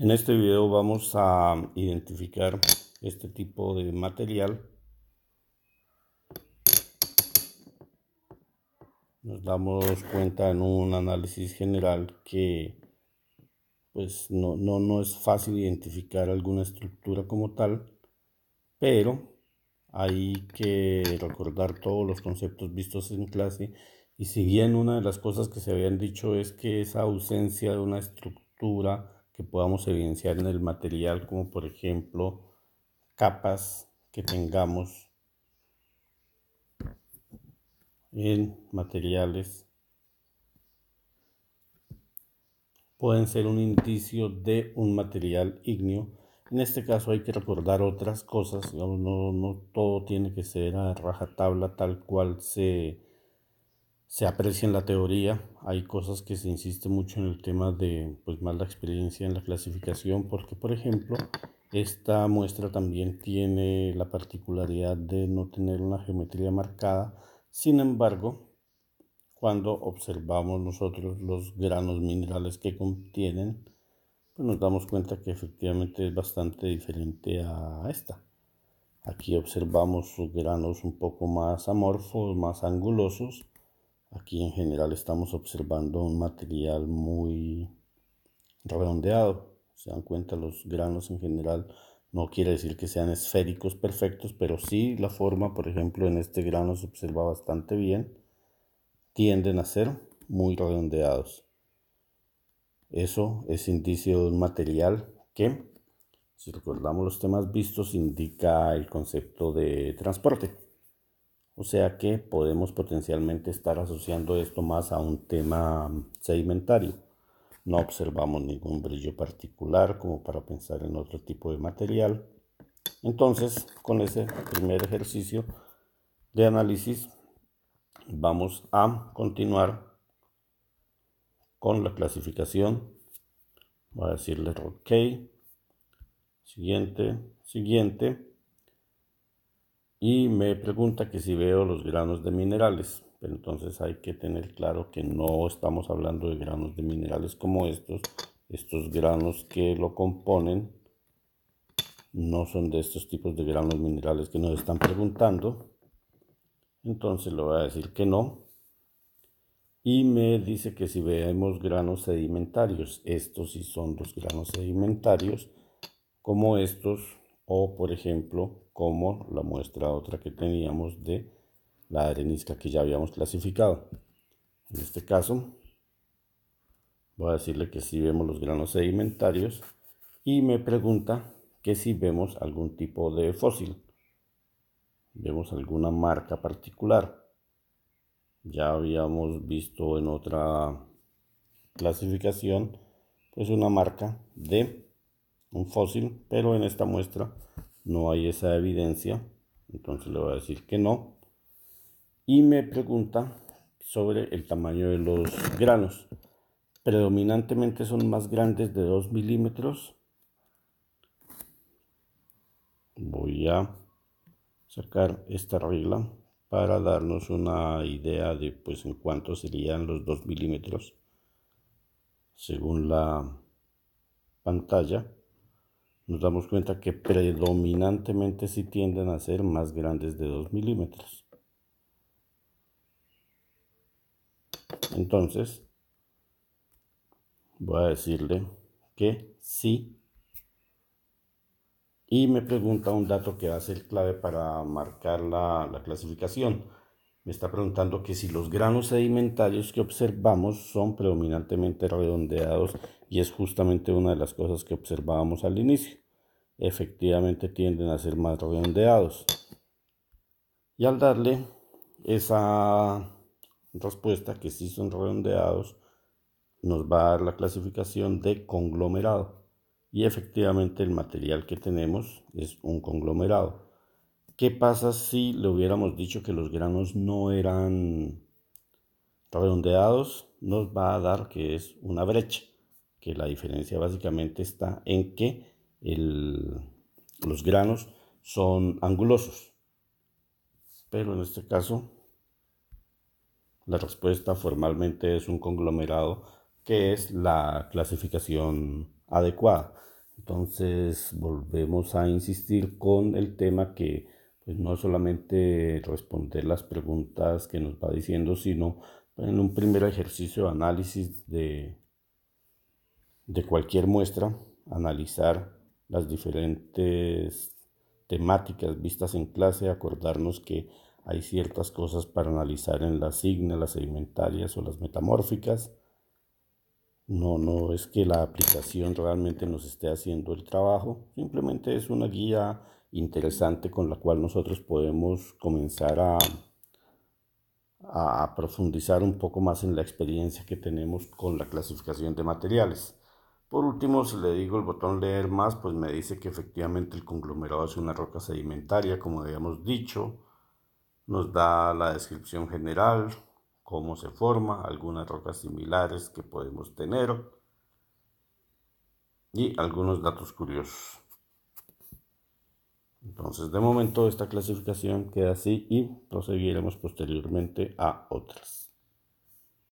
En este video vamos a identificar este tipo de material. Nos damos cuenta en un análisis general que pues no, no, no es fácil identificar alguna estructura como tal, pero hay que recordar todos los conceptos vistos en clase y si bien una de las cosas que se habían dicho es que esa ausencia de una estructura que podamos evidenciar en el material, como por ejemplo capas que tengamos en materiales, pueden ser un indicio de un material ígneo. En este caso hay que recordar otras cosas, no, no todo tiene que ser a rajatabla tal cual se se aprecia en la teoría. Hay cosas que se insiste mucho en el tema de pues, mala experiencia en la clasificación, porque por ejemplo, esta muestra también tiene la particularidad de no tener una geometría marcada. Sin embargo, cuando observamos nosotros los granos minerales que contienen, pues nos damos cuenta que efectivamente es bastante diferente a esta. Aquí observamos sus granos un poco más amorfos, más angulosos, Aquí en general estamos observando un material muy redondeado. Se dan cuenta los granos en general. No quiere decir que sean esféricos perfectos, pero sí la forma, por ejemplo, en este grano se observa bastante bien. Tienden a ser muy redondeados. Eso es indicio de un material que, si recordamos los temas vistos, indica el concepto de transporte. O sea que podemos potencialmente estar asociando esto más a un tema sedimentario. No observamos ningún brillo particular como para pensar en otro tipo de material. Entonces, con ese primer ejercicio de análisis, vamos a continuar con la clasificación. Voy a decirle OK. Siguiente, siguiente y me pregunta que si veo los granos de minerales. Pero entonces hay que tener claro que no estamos hablando de granos de minerales como estos. Estos granos que lo componen no son de estos tipos de granos minerales que nos están preguntando. Entonces le voy a decir que no. Y me dice que si vemos granos sedimentarios, estos sí son los granos sedimentarios, como estos o por ejemplo como la muestra otra que teníamos de la arenisca que ya habíamos clasificado. En este caso voy a decirle que si vemos los granos sedimentarios y me pregunta que si vemos algún tipo de fósil. Vemos alguna marca particular. Ya habíamos visto en otra clasificación pues una marca de un fósil, pero en esta muestra no hay esa evidencia, entonces le voy a decir que no. Y me pregunta sobre el tamaño de los granos. Predominantemente son más grandes de 2 milímetros. Voy a sacar esta regla para darnos una idea de pues en cuánto serían los 2 milímetros según la pantalla nos damos cuenta que predominantemente sí tienden a ser más grandes de 2 milímetros. Entonces, voy a decirle que sí. Y me pregunta un dato que va a ser clave para marcar la, la clasificación. Me está preguntando que si los granos sedimentarios que observamos son predominantemente redondeados y es justamente una de las cosas que observábamos al inicio efectivamente tienden a ser más redondeados. Y al darle esa respuesta que sí son redondeados, nos va a dar la clasificación de conglomerado. Y efectivamente el material que tenemos es un conglomerado. ¿Qué pasa si le hubiéramos dicho que los granos no eran redondeados? Nos va a dar que es una brecha, que la diferencia básicamente está en que los granos son angulosos. Pero en este caso, la respuesta formalmente es un conglomerado que es la clasificación adecuada. Entonces volvemos a insistir con el tema que pues, no es solamente responder las preguntas que nos va diciendo, sino en un primer ejercicio de análisis de, de cualquier muestra, analizar las diferentes temáticas vistas en clase, acordarnos que hay ciertas cosas para analizar en las signas, las sedimentarias o las metamórficas. No, no es que la aplicación realmente nos esté haciendo el trabajo, simplemente es una guía interesante con la cual nosotros podemos comenzar a, a profundizar un poco más en la experiencia que tenemos con la clasificación de materiales. Por último, si le digo el botón leer más, pues me dice que efectivamente el conglomerado es una roca sedimentaria, como habíamos dicho. Nos da la descripción general, cómo se forma, algunas rocas similares que podemos tener y algunos datos curiosos. Entonces, de momento esta clasificación queda así y proseguiremos posteriormente a otras.